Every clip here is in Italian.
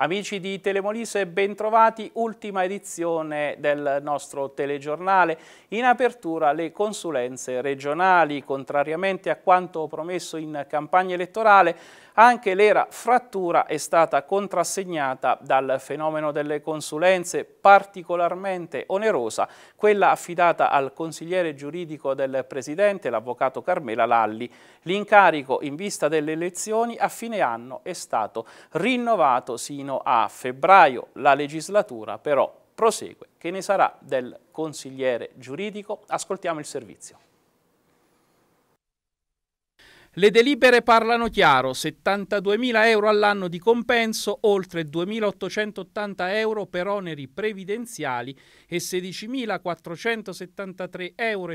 Amici di Telemolise, bentrovati, ultima edizione del nostro telegiornale. In apertura le consulenze regionali, contrariamente a quanto promesso in campagna elettorale, anche l'era frattura è stata contrassegnata dal fenomeno delle consulenze, particolarmente onerosa, quella affidata al consigliere giuridico del Presidente, l'avvocato Carmela Lalli. L'incarico in vista delle elezioni a fine anno è stato rinnovato sino a febbraio. La legislatura però prosegue. Che ne sarà del consigliere giuridico? Ascoltiamo il servizio. Le delibere parlano chiaro, 72.000 euro all'anno di compenso, oltre 2.880 euro per oneri previdenziali e 16.473,60 euro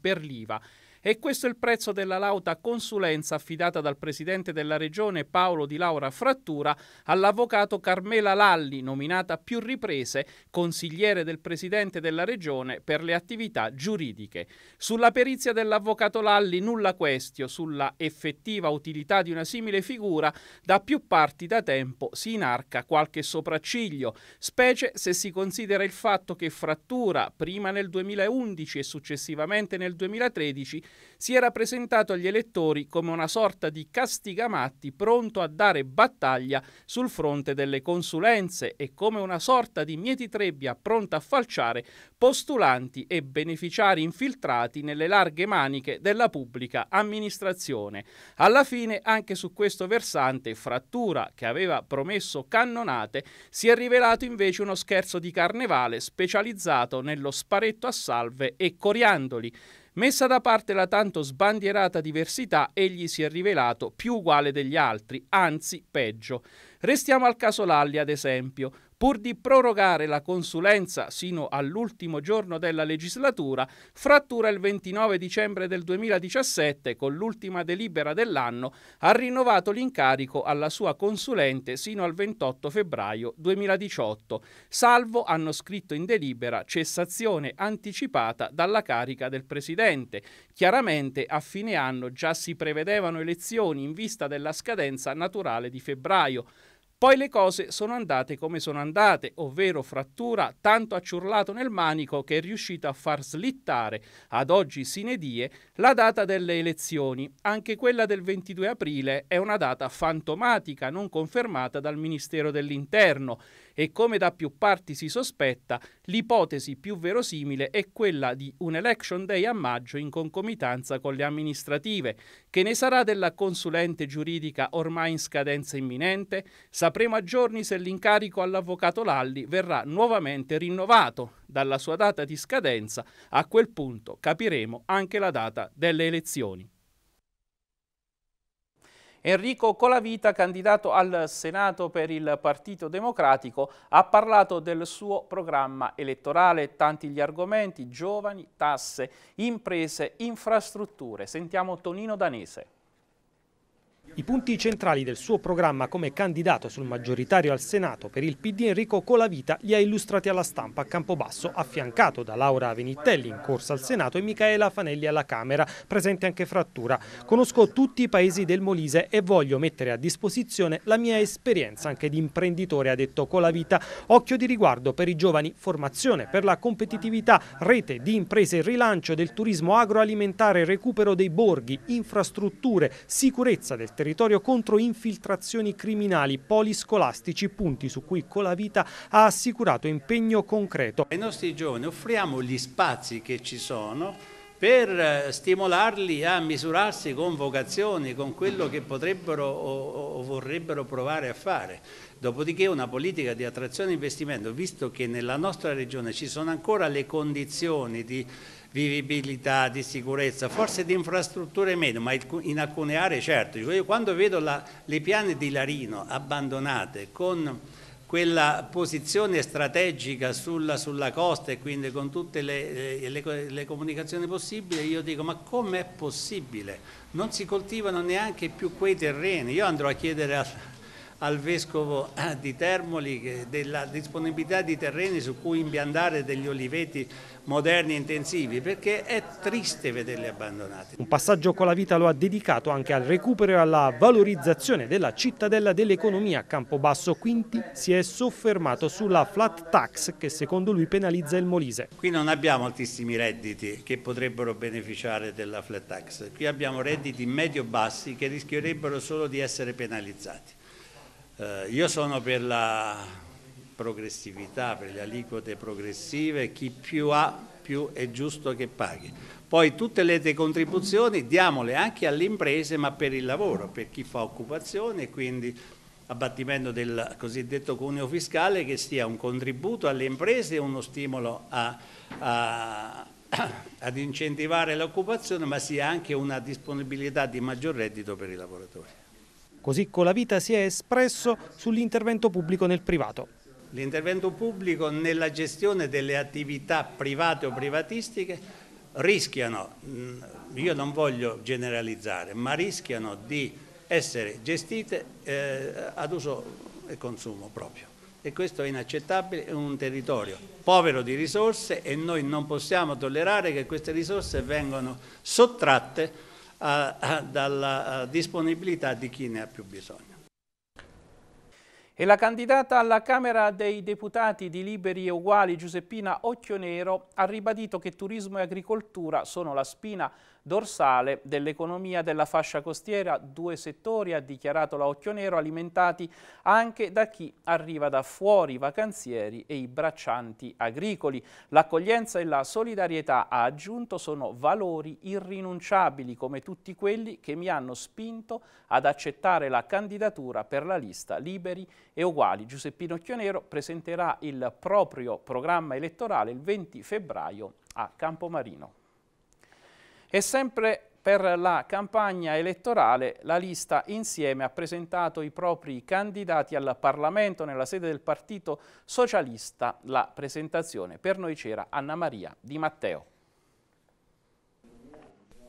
per l'IVA e questo è il prezzo della lauta consulenza affidata dal presidente della regione Paolo Di Laura Frattura all'avvocato Carmela Lalli, nominata a più riprese consigliere del presidente della regione per le attività giuridiche. Sulla perizia dell'avvocato Lalli nulla questio, sulla effettiva utilità di una simile figura, da più parti da tempo si inarca qualche sopracciglio, specie se si considera il fatto che Frattura, prima nel 2011 e successivamente nel 2013, si era presentato agli elettori come una sorta di castigamatti pronto a dare battaglia sul fronte delle consulenze e come una sorta di mietitrebbia pronta a falciare postulanti e beneficiari infiltrati nelle larghe maniche della pubblica amministrazione. Alla fine anche su questo versante Frattura, che aveva promesso cannonate, si è rivelato invece uno scherzo di carnevale specializzato nello sparetto a salve e coriandoli. Messa da parte la tanto sbandierata diversità, egli si è rivelato più uguale degli altri, anzi peggio. Restiamo al caso Lalli, ad esempio, pur di prorogare la consulenza sino all'ultimo giorno della legislatura, frattura il 29 dicembre del 2017 con l'ultima delibera dell'anno, ha rinnovato l'incarico alla sua consulente sino al 28 febbraio 2018, salvo, hanno scritto in delibera, cessazione anticipata dalla carica del Presidente. Chiaramente a fine anno già si prevedevano elezioni in vista della scadenza naturale di febbraio. Poi le cose sono andate come sono andate, ovvero frattura tanto acciurlato nel manico che è riuscito a far slittare ad oggi sine die la data delle elezioni. Anche quella del 22 aprile è una data fantomatica non confermata dal Ministero dell'Interno e come da più parti si sospetta, l'ipotesi più verosimile è quella di un election day a maggio in concomitanza con le amministrative. Che ne sarà della consulente giuridica ormai in scadenza imminente? Sapremo a giorni se l'incarico all'avvocato Lalli verrà nuovamente rinnovato. Dalla sua data di scadenza, a quel punto capiremo anche la data delle elezioni. Enrico Colavita, candidato al Senato per il Partito Democratico, ha parlato del suo programma elettorale, tanti gli argomenti, giovani, tasse, imprese, infrastrutture. Sentiamo Tonino Danese. I punti centrali del suo programma come candidato sul maggioritario al Senato per il PD Enrico Colavita li ha illustrati alla stampa a Campobasso, affiancato da Laura Venitelli in corsa al Senato e Michaela Fanelli alla Camera, presente anche Frattura. Conosco tutti i paesi del Molise e voglio mettere a disposizione la mia esperienza anche di imprenditore, ha detto Colavita. Occhio di riguardo per i giovani, formazione per la competitività, rete di imprese rilancio del turismo agroalimentare, recupero dei borghi, infrastrutture, sicurezza del territorio contro infiltrazioni criminali, poli scolastici, punti su cui Colavita ha assicurato impegno concreto. Ai nostri giovani offriamo gli spazi che ci sono per eh, stimolarli a misurarsi con vocazioni, con quello che potrebbero o, vorrebbero provare a fare. Dopodiché una politica di attrazione e investimento, visto che nella nostra regione ci sono ancora le condizioni di vivibilità, di sicurezza, forse di infrastrutture meno, ma in alcune aree certo. Io quando vedo la, le piane di Larino abbandonate con quella posizione strategica sulla, sulla, costa e quindi con tutte le, eh, le, le, comunicazioni possibili, io dico ma com'è possibile? Non si coltivano neanche più quei terreni. Io andrò a chiedere al, al Vescovo eh, di Termoli della disponibilità di terreni su cui impiantare degli oliveti moderni e intensivi perché è triste vederli abbandonati. Un passaggio con la vita lo ha dedicato anche al recupero e alla valorizzazione della cittadella dell'economia a Campobasso, quindi si è soffermato sulla flat tax che secondo lui penalizza il Molise. Qui non abbiamo altissimi redditi che potrebbero beneficiare della flat tax, qui abbiamo redditi medio-bassi che rischierebbero solo di essere penalizzati. Eh, io sono per la progressività, per le aliquote progressive, chi più ha più è giusto che paghi. Poi tutte le decontribuzioni diamole anche alle imprese ma per il lavoro, per chi fa occupazione e quindi abbattimento del cosiddetto cuneo fiscale che sia un contributo alle imprese e uno stimolo a, a, ad incentivare l'occupazione ma sia anche una disponibilità di maggior reddito per i lavoratori. Così Colavita si è espresso sull'intervento pubblico nel privato. L'intervento pubblico nella gestione delle attività private o privatistiche rischiano, mm, io non voglio generalizzare, ma rischiano di essere gestite eh, ad uso e consumo proprio. E questo è inaccettabile in un territorio povero di risorse e noi non possiamo tollerare che queste risorse vengano sottratte eh, eh, dalla eh, disponibilità di chi ne ha più bisogno. E la candidata alla Camera dei Deputati di Liberi e Uguali, Giuseppina Occhionero, ha ribadito che turismo e agricoltura sono la spina dorsale dell'economia della fascia costiera, due settori, ha dichiarato la Occhio Nero, alimentati anche da chi arriva da fuori, i vacanzieri e i braccianti agricoli. L'accoglienza e la solidarietà, ha aggiunto, sono valori irrinunciabili come tutti quelli che mi hanno spinto ad accettare la candidatura per la lista Liberi e Uguali. Giuseppino Occhionero presenterà il proprio programma elettorale il 20 febbraio a Campomarino. E sempre per la campagna elettorale la lista Insieme ha presentato i propri candidati al Parlamento nella sede del Partito Socialista. La presentazione per noi c'era Anna Maria Di Matteo.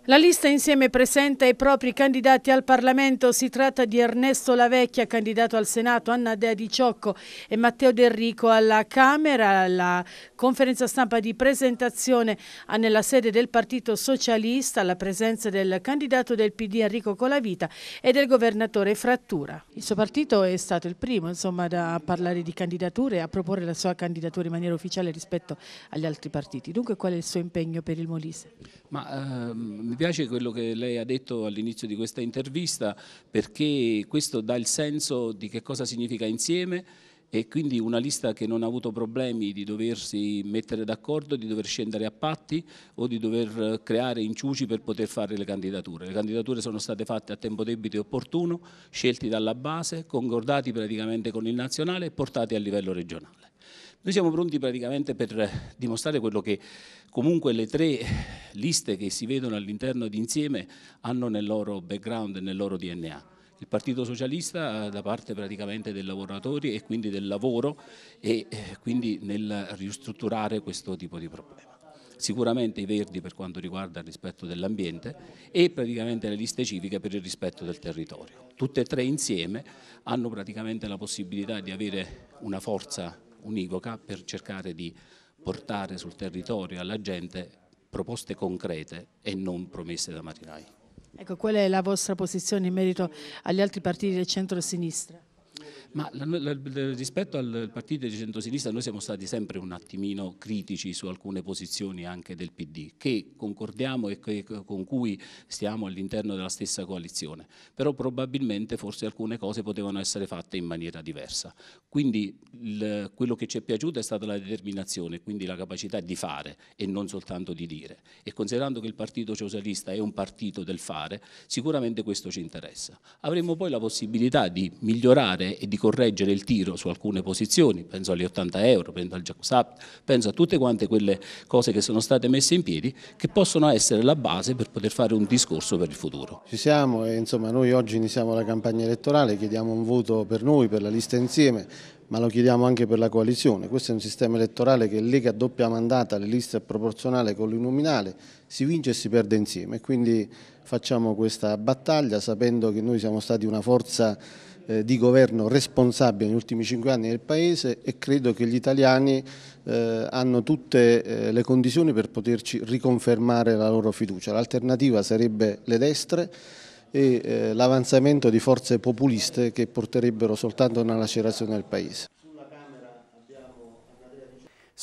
La lista insieme presenta i propri candidati al Parlamento, si tratta di Ernesto Lavecchia, candidato al Senato, Anna Dea Di Ciocco e Matteo D'Enrico alla Camera. La conferenza stampa di presentazione ha nella sede del Partito Socialista, la presenza del candidato del PD Enrico Colavita e del governatore Frattura. Il suo partito è stato il primo insomma, a parlare di candidature e a proporre la sua candidatura in maniera ufficiale rispetto agli altri partiti. Dunque qual è il suo impegno per il Molise? Ma, ehm mi piace quello che lei ha detto all'inizio di questa intervista perché questo dà il senso di che cosa significa insieme e quindi una lista che non ha avuto problemi di doversi mettere d'accordo, di dover scendere a patti o di dover creare inciuci per poter fare le candidature. Le candidature sono state fatte a tempo debito e opportuno, scelti dalla base, concordati praticamente con il nazionale e portati a livello regionale. Noi siamo pronti praticamente per dimostrare quello che comunque le tre liste che si vedono all'interno di insieme hanno nel loro background e nel loro DNA. Il Partito Socialista da parte praticamente dei lavoratori e quindi del lavoro e eh, quindi nel ristrutturare questo tipo di problema sicuramente i verdi per quanto riguarda il rispetto dell'ambiente e praticamente le liste civiche per il rispetto del territorio. Tutte e tre insieme hanno praticamente la possibilità di avere una forza univoca per cercare di portare sul territorio alla gente proposte concrete e non promesse da marinai. Ecco, qual è la vostra posizione in merito agli altri partiti del centro-sinistra? Ma rispetto al partito di centrosinistra noi siamo stati sempre un attimino critici su alcune posizioni anche del PD che concordiamo e che, con cui stiamo all'interno della stessa coalizione, però probabilmente forse alcune cose potevano essere fatte in maniera diversa. Quindi il, quello che ci è piaciuto è stata la determinazione, quindi la capacità di fare e non soltanto di dire. E considerando che il partito socialista è un partito del fare, sicuramente questo ci interessa. Avremo poi la possibilità di migliorare e di correggere il tiro su alcune posizioni, penso agli 80 euro, penso al Jacosap, penso a tutte quante quelle cose che sono state messe in piedi che possono essere la base per poter fare un discorso per il futuro. Ci siamo e insomma noi oggi iniziamo la campagna elettorale, chiediamo un voto per noi, per la lista insieme, ma lo chiediamo anche per la coalizione. Questo è un sistema elettorale che lega a doppia mandata le liste proporzionale con l'innominale, si vince e si perde insieme. Quindi facciamo questa battaglia sapendo che noi siamo stati una forza eh, di governo responsabile negli ultimi cinque anni nel Paese e credo che gli italiani eh, hanno tutte eh, le condizioni per poterci riconfermare la loro fiducia. L'alternativa sarebbe le destre e eh, l'avanzamento di forze populiste che porterebbero soltanto a una lacerazione del Paese.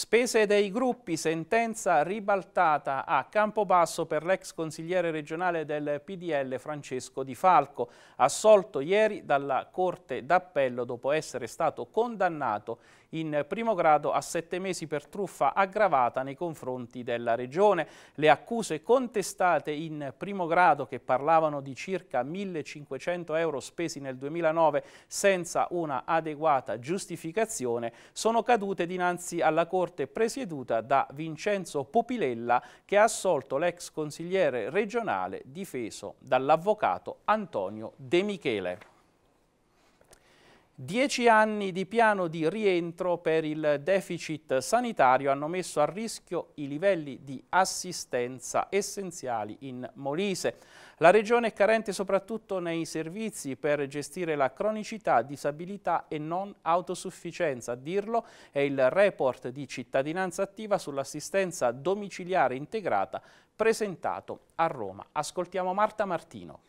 Spese dei gruppi, sentenza ribaltata a Campobasso per l'ex consigliere regionale del PDL Francesco Di Falco, assolto ieri dalla Corte d'Appello dopo essere stato condannato in primo grado a sette mesi per truffa aggravata nei confronti della Regione. Le accuse contestate in primo grado che parlavano di circa 1.500 euro spesi nel 2009 senza una adeguata giustificazione sono cadute dinanzi alla Corte presieduta da Vincenzo Pupilella che ha assolto l'ex consigliere regionale difeso dall'avvocato Antonio De Michele. Dieci anni di piano di rientro per il deficit sanitario hanno messo a rischio i livelli di assistenza essenziali in Molise. La regione è carente soprattutto nei servizi per gestire la cronicità, disabilità e non autosufficienza. A dirlo è il report di cittadinanza attiva sull'assistenza domiciliare integrata presentato a Roma. Ascoltiamo Marta Martino.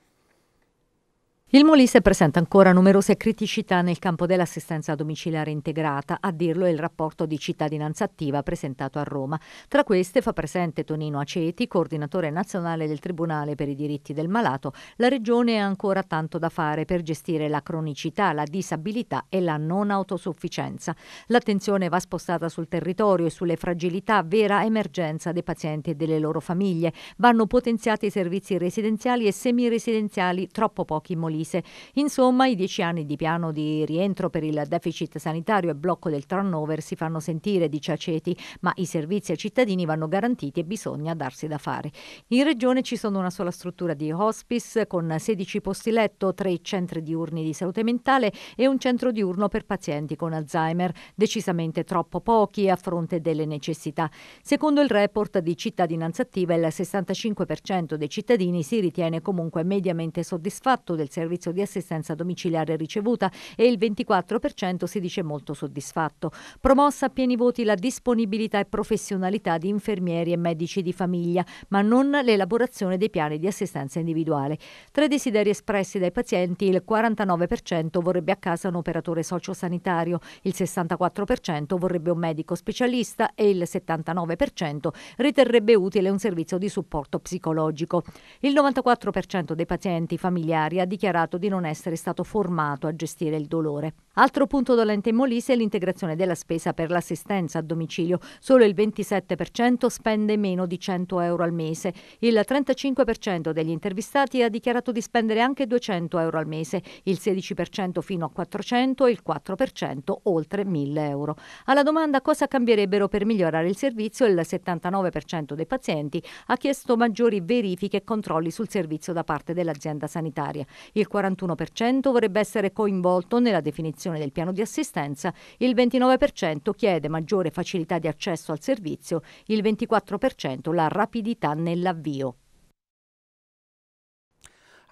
Il Molise presenta ancora numerose criticità nel campo dell'assistenza domiciliare integrata, a dirlo è il rapporto di cittadinanza attiva presentato a Roma. Tra queste fa presente Tonino Aceti, coordinatore nazionale del Tribunale per i diritti del malato, la Regione ha ancora tanto da fare per gestire la cronicità, la disabilità e la non autosufficienza. L'attenzione va spostata sul territorio e sulle fragilità, vera emergenza dei pazienti e delle loro famiglie. Vanno potenziati i servizi residenziali e semiresidenziali, troppo pochi in Molise Paese. Insomma, i dieci anni di piano di rientro per il deficit sanitario e blocco del turnover si fanno sentire, di Aceti, ma i servizi ai cittadini vanno garantiti e bisogna darsi da fare. In regione ci sono una sola struttura di hospice con 16 posti letto, 3 centri diurni di salute mentale e un centro diurno per pazienti con Alzheimer, decisamente troppo pochi a fronte delle necessità. Secondo il report di cittadinanza attiva, il 65% dei cittadini si ritiene comunque mediamente soddisfatto del servizio servizio di assistenza domiciliare ricevuta e il 24% si dice molto soddisfatto. Promossa a pieni voti la disponibilità e professionalità di infermieri e medici di famiglia, ma non l'elaborazione dei piani di assistenza individuale. Tra i desideri espressi dai pazienti, il 49% vorrebbe a casa un operatore sociosanitario, il 64% vorrebbe un medico specialista e il 79% riterrebbe utile un servizio di supporto psicologico. Il 94% dei pazienti familiari ha dichiarato dichiarato di non essere stato formato a gestire il dolore. Altro punto dolente in Molise è l'integrazione della spesa per l'assistenza a domicilio. Solo il 27% spende meno di 100 euro al mese. Il 35% degli intervistati ha dichiarato di spendere anche 200 euro al mese, il 16% fino a 400 e il 4% oltre 1000 euro. Alla domanda cosa cambierebbero per migliorare il servizio, il 79% dei pazienti ha chiesto maggiori verifiche e controlli sul servizio da parte dell'azienda sanitaria. Il il 41% vorrebbe essere coinvolto nella definizione del piano di assistenza, il 29% chiede maggiore facilità di accesso al servizio, il 24% la rapidità nell'avvio.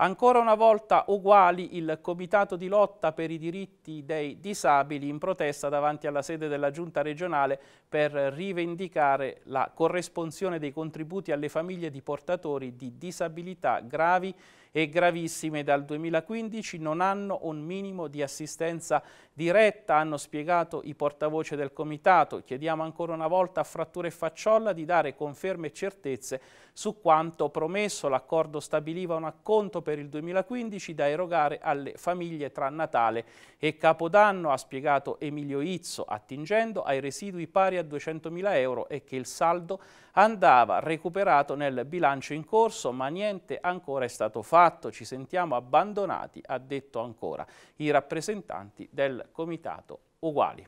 Ancora una volta uguali il Comitato di lotta per i diritti dei disabili in protesta davanti alla sede della Giunta regionale per rivendicare la corresponsione dei contributi alle famiglie di portatori di disabilità gravi e gravissime dal 2015 non hanno un minimo di assistenza diretta hanno spiegato i portavoce del Comitato. Chiediamo ancora una volta a Frattura e Facciolla di dare conferme e certezze su quanto promesso. L'accordo stabiliva un acconto per il 2015 da erogare alle famiglie tra Natale e Capodanno, ha spiegato Emilio Izzo, attingendo ai residui pari a 200.000 euro e che il saldo andava recuperato nel bilancio in corso, ma niente ancora è stato fatto. Ci sentiamo abbandonati, ha detto ancora i rappresentanti del comitato uguali.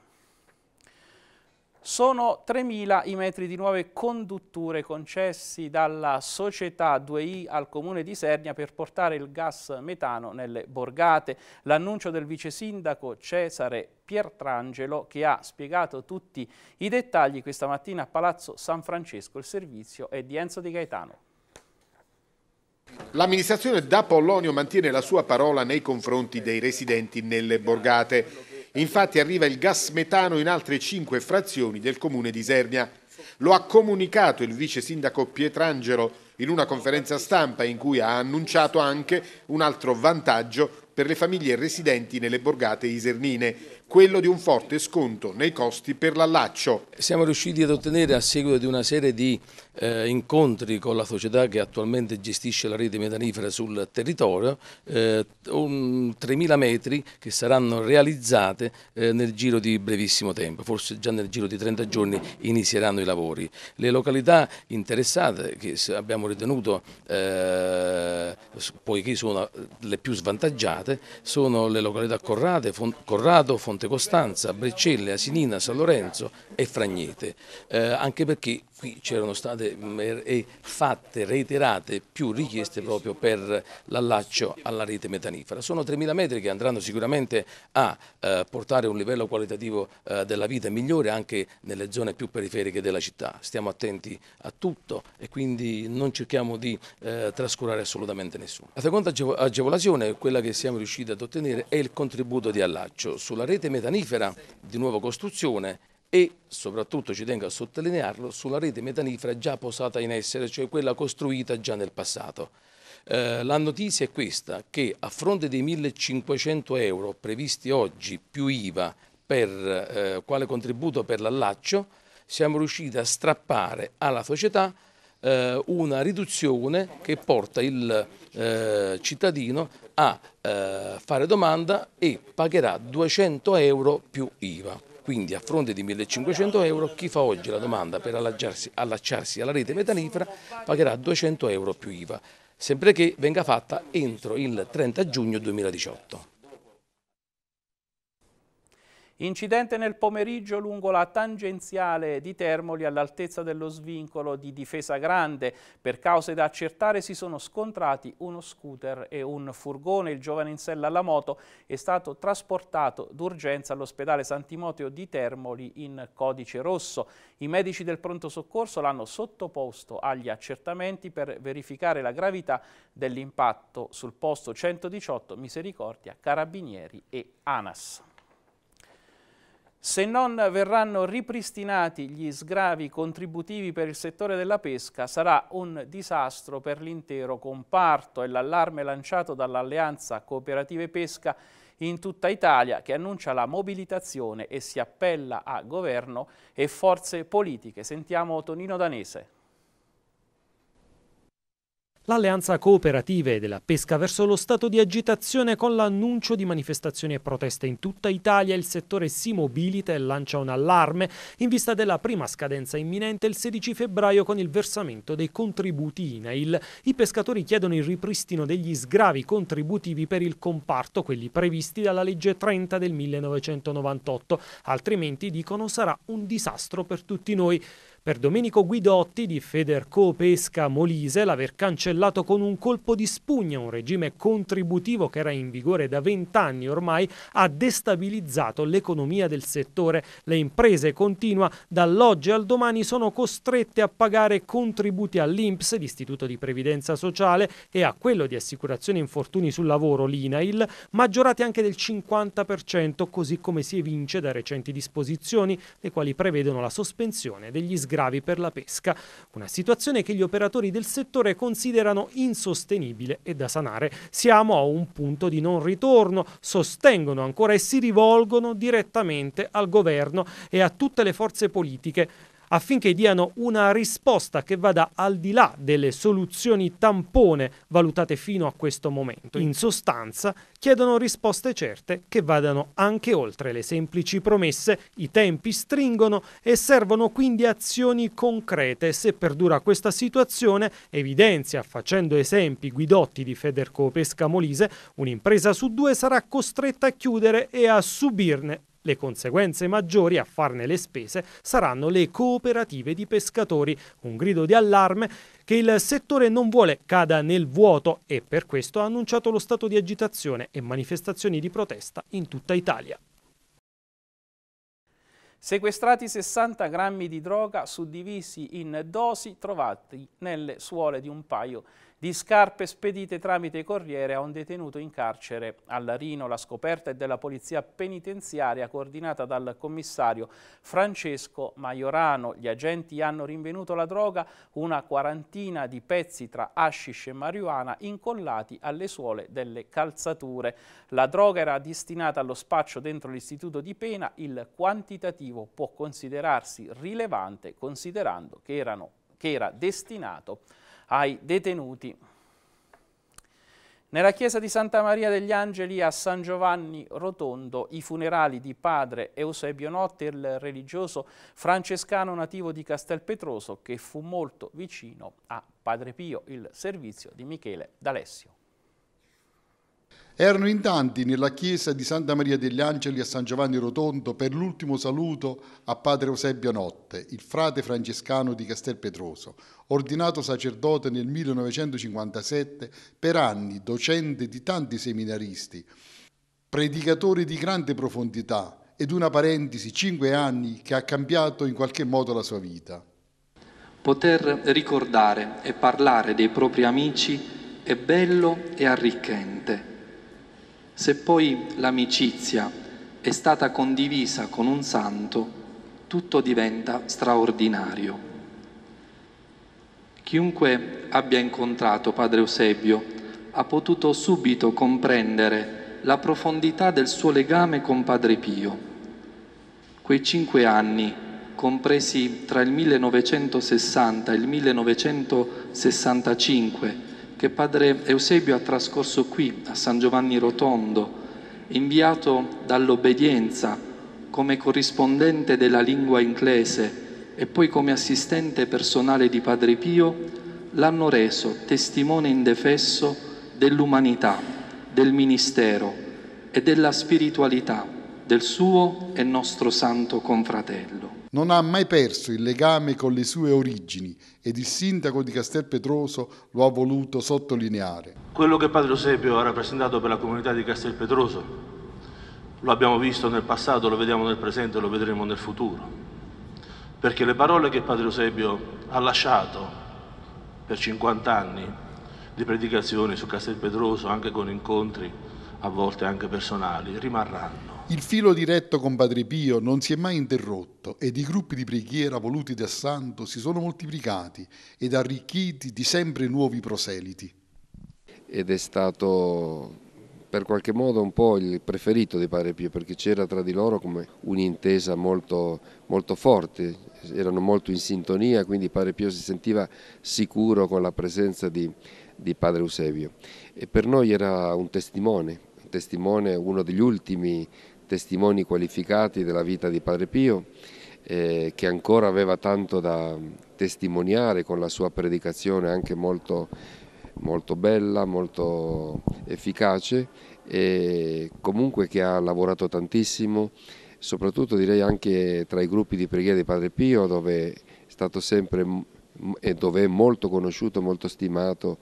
Sono 3.000 i metri di nuove condutture concessi dalla società 2i al comune di Sernia per portare il gas metano nelle borgate. L'annuncio del vice sindaco Cesare Piertrangelo che ha spiegato tutti i dettagli questa mattina a Palazzo San Francesco. Il servizio è di Enzo Di Gaetano. L'amministrazione da Pollonio mantiene la sua parola nei confronti dei residenti nelle borgate. Infatti arriva il gas metano in altre cinque frazioni del comune di Isernia. Lo ha comunicato il vice sindaco Pietrangelo in una conferenza stampa in cui ha annunciato anche un altro vantaggio per le famiglie residenti nelle borgate isernine, quello di un forte sconto nei costi per l'allaccio. Siamo riusciti ad ottenere a seguito di una serie di eh, incontri con la società che attualmente gestisce la rete metanifera sul territorio, eh, 3.000 metri che saranno realizzate eh, nel giro di brevissimo tempo, forse già nel giro di 30 giorni inizieranno i lavori. Le località interessate che abbiamo ritenuto, eh, poiché sono le più svantaggiate, sono le località Corrate, Fon Corrado, Fonte Costanza, Breccelle, Asinina, San Lorenzo e Fragnete, eh, anche perché qui c'erano state mm, er, fatte, reiterate più richieste proprio per l'allaccio alla rete metanifera. Sono 3.000 metri che andranno sicuramente a eh, portare un livello qualitativo eh, della vita migliore anche nelle zone più periferiche della città. Stiamo attenti a tutto e quindi non cerchiamo di eh, trascurare assolutamente nessuno. La seconda agevolazione, quella che siamo riusciti ad ottenere, è il contributo di allaccio. Sulla rete metanifera di nuova costruzione e soprattutto ci tengo a sottolinearlo sulla rete metanifera già posata in essere, cioè quella costruita già nel passato. Eh, la notizia è questa, che a fronte dei 1.500 euro previsti oggi più IVA per, eh, quale contributo per l'allaccio, siamo riusciti a strappare alla società eh, una riduzione che porta il eh, cittadino a eh, fare domanda e pagherà 200 euro più IVA. Quindi a fronte di 1.500 euro chi fa oggi la domanda per allacciarsi alla rete metanifera pagherà 200 euro più IVA, sempre che venga fatta entro il 30 giugno 2018. Incidente nel pomeriggio lungo la tangenziale di Termoli all'altezza dello svincolo di Difesa Grande. Per cause da accertare si sono scontrati uno scooter e un furgone. Il giovane in sella alla moto è stato trasportato d'urgenza all'ospedale Santimoteo di Termoli in codice rosso. I medici del pronto soccorso l'hanno sottoposto agli accertamenti per verificare la gravità dell'impatto sul posto 118 Misericordia, Carabinieri e ANAS. Se non verranno ripristinati gli sgravi contributivi per il settore della pesca sarà un disastro per l'intero comparto È l'allarme lanciato dall'Alleanza Cooperative Pesca in tutta Italia che annuncia la mobilitazione e si appella a governo e forze politiche. Sentiamo Tonino Danese. L'alleanza cooperative della pesca verso lo stato di agitazione con l'annuncio di manifestazioni e proteste in tutta Italia, il settore si mobilita e lancia un allarme in vista della prima scadenza imminente il 16 febbraio con il versamento dei contributi INAIL. I pescatori chiedono il ripristino degli sgravi contributivi per il comparto, quelli previsti dalla legge 30 del 1998, altrimenti dicono sarà un disastro per tutti noi. Per Domenico Guidotti di Federco Pesca Molise l'aver cancellato con un colpo di spugna un regime contributivo che era in vigore da vent'anni ormai ha destabilizzato l'economia del settore. Le imprese, continua, dall'oggi al domani sono costrette a pagare contributi all'INPS, l'Istituto di Previdenza Sociale, e a quello di assicurazione infortuni sul lavoro, l'INAIL, maggiorati anche del 50%, così come si evince da recenti disposizioni, le quali prevedono la sospensione degli sgravi sgravi per la pesca, una situazione che gli operatori del settore considerano insostenibile e da sanare. Siamo a un punto di non ritorno, sostengono ancora e si rivolgono direttamente al governo e a tutte le forze politiche affinché diano una risposta che vada al di là delle soluzioni tampone valutate fino a questo momento. In sostanza chiedono risposte certe che vadano anche oltre le semplici promesse, i tempi stringono e servono quindi azioni concrete. Se perdura questa situazione, evidenzia facendo esempi Guidotti di Federco Pesca Molise, un'impresa su due sarà costretta a chiudere e a subirne le conseguenze maggiori a farne le spese saranno le cooperative di pescatori, un grido di allarme che il settore non vuole cada nel vuoto e per questo ha annunciato lo stato di agitazione e manifestazioni di protesta in tutta Italia. Sequestrati 60 grammi di droga suddivisi in dosi trovati nelle suole di un paio di di scarpe spedite tramite corriere a un detenuto in carcere a Larino. La scoperta è della polizia penitenziaria coordinata dal commissario Francesco Maiorano. Gli agenti hanno rinvenuto la droga, una quarantina di pezzi tra hashish e marijuana incollati alle suole delle calzature. La droga era destinata allo spaccio dentro l'istituto di pena. Il quantitativo può considerarsi rilevante considerando che, erano, che era destinato a ai detenuti. Nella chiesa di Santa Maria degli Angeli a San Giovanni Rotondo i funerali di padre Eusebio Notte, il religioso francescano nativo di Castelpetroso che fu molto vicino a padre Pio, il servizio di Michele D'Alessio. Erano in tanti nella chiesa di Santa Maria degli Angeli a San Giovanni Rotondo per l'ultimo saluto a padre Eusebio Notte, il frate francescano di Castel Petroso, ordinato sacerdote nel 1957, per anni docente di tanti seminaristi, predicatore di grande profondità ed una parentesi, cinque anni, che ha cambiato in qualche modo la sua vita. Poter ricordare e parlare dei propri amici è bello e arricchente se poi l'amicizia è stata condivisa con un santo, tutto diventa straordinario. Chiunque abbia incontrato Padre Eusebio ha potuto subito comprendere la profondità del suo legame con Padre Pio. Quei cinque anni, compresi tra il 1960 e il 1965, che padre Eusebio ha trascorso qui a San Giovanni Rotondo, inviato dall'obbedienza come corrispondente della lingua inglese e poi come assistente personale di Padre Pio, l'hanno reso testimone indefesso dell'umanità, del ministero e della spiritualità del suo e nostro santo confratello non ha mai perso il legame con le sue origini ed il sindaco di Castel Petroso lo ha voluto sottolineare. Quello che Padre Eusebio ha rappresentato per la comunità di Castel Petroso lo abbiamo visto nel passato, lo vediamo nel presente e lo vedremo nel futuro. Perché le parole che Padre Eusebio ha lasciato per 50 anni di predicazioni su Castel Petroso, anche con incontri a volte anche personali, rimarranno. Il filo diretto con Padre Pio non si è mai interrotto ed i gruppi di preghiera voluti dal Santo si sono moltiplicati ed arricchiti di sempre nuovi proseliti. Ed è stato per qualche modo un po' il preferito di Padre Pio perché c'era tra di loro come un'intesa molto, molto forte, erano molto in sintonia, quindi Padre Pio si sentiva sicuro con la presenza di, di Padre Eusebio e per noi era un testimone, un testimone uno degli ultimi testimoni qualificati della vita di Padre Pio, eh, che ancora aveva tanto da testimoniare con la sua predicazione anche molto, molto bella, molto efficace e comunque che ha lavorato tantissimo, soprattutto direi anche tra i gruppi di preghiera di Padre Pio dove è stato sempre e dove è molto conosciuto, molto stimato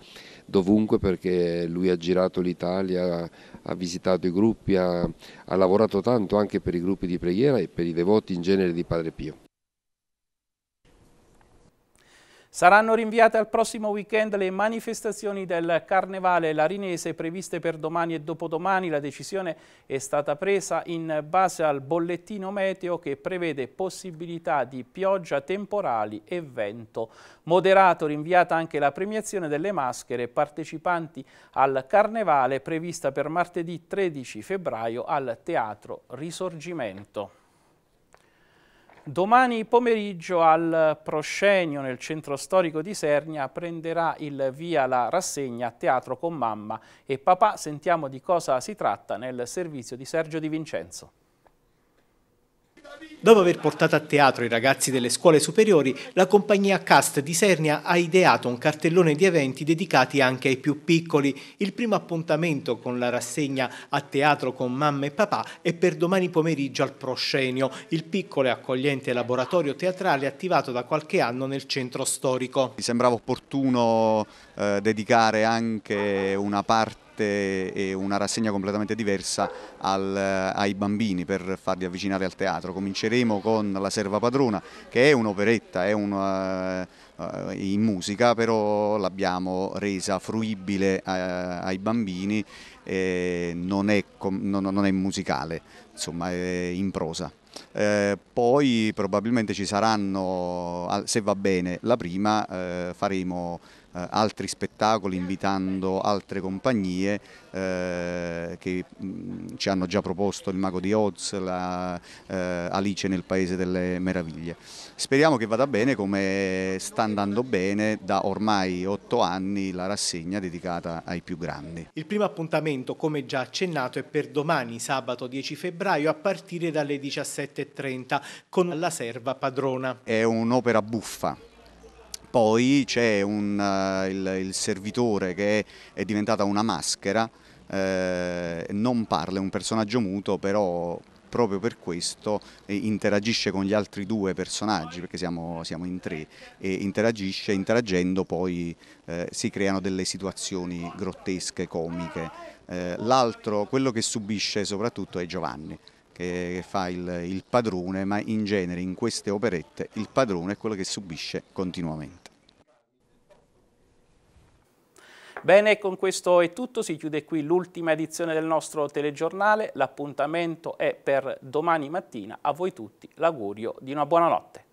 dovunque perché lui ha girato l'Italia, ha visitato i gruppi, ha, ha lavorato tanto anche per i gruppi di preghiera e per i devoti in genere di Padre Pio. Saranno rinviate al prossimo weekend le manifestazioni del Carnevale Larinese previste per domani e dopodomani. La decisione è stata presa in base al bollettino meteo che prevede possibilità di pioggia temporali e vento moderato. Rinviata anche la premiazione delle maschere partecipanti al Carnevale prevista per martedì 13 febbraio al Teatro Risorgimento. Domani pomeriggio al Proscenio nel centro storico di Sernia prenderà il via la rassegna Teatro con mamma e papà. Sentiamo di cosa si tratta nel servizio di Sergio Di Vincenzo. Dopo aver portato a teatro i ragazzi delle scuole superiori, la compagnia Cast di Sernia ha ideato un cartellone di eventi dedicati anche ai più piccoli. Il primo appuntamento con la rassegna a teatro con mamma e papà è per domani pomeriggio al Proscenio, il piccolo e accogliente laboratorio teatrale attivato da qualche anno nel centro storico. Mi sembrava opportuno eh, dedicare anche una parte parte e una rassegna completamente diversa al, ai bambini per farli avvicinare al teatro. Cominceremo con La serva padrona che è un'operetta, è una, eh, eh, in musica però l'abbiamo resa fruibile eh, ai bambini, non è, non è musicale, insomma è in prosa. poi probabilmente ci saranno, se va bene, la prima faremo eh, altri spettacoli, invitando altre compagnie eh, che mh, mm, ci hanno già proposto il Mago di Oz, la, eh, Alice nel Paese delle Meraviglie. Speriamo che vada bene come sta andando bene da ormai otto anni la rassegna dedicata ai più grandi. Il primo appuntamento, come già accennato, è per domani, sabato 10 febbraio, a partire dalle 17.30 con la serva padrona. È un'opera buffa poi c'è uh, il, il, servitore che è, è diventata una maschera, eh, non parla, è un personaggio muto, però proprio per questo eh, interagisce con gli altri due personaggi, perché siamo, siamo in tre, e interagisce, interagendo poi eh, si creano delle situazioni grottesche, comiche. Eh, l'altro, quello che subisce soprattutto è Giovanni che, che fa il, il padrone, ma in genere in queste operette il padrone è quello che subisce continuamente. Bene, con questo è tutto, si chiude qui l'ultima edizione del nostro telegiornale, l'appuntamento è per domani mattina, a voi tutti l'augurio di una buona notte.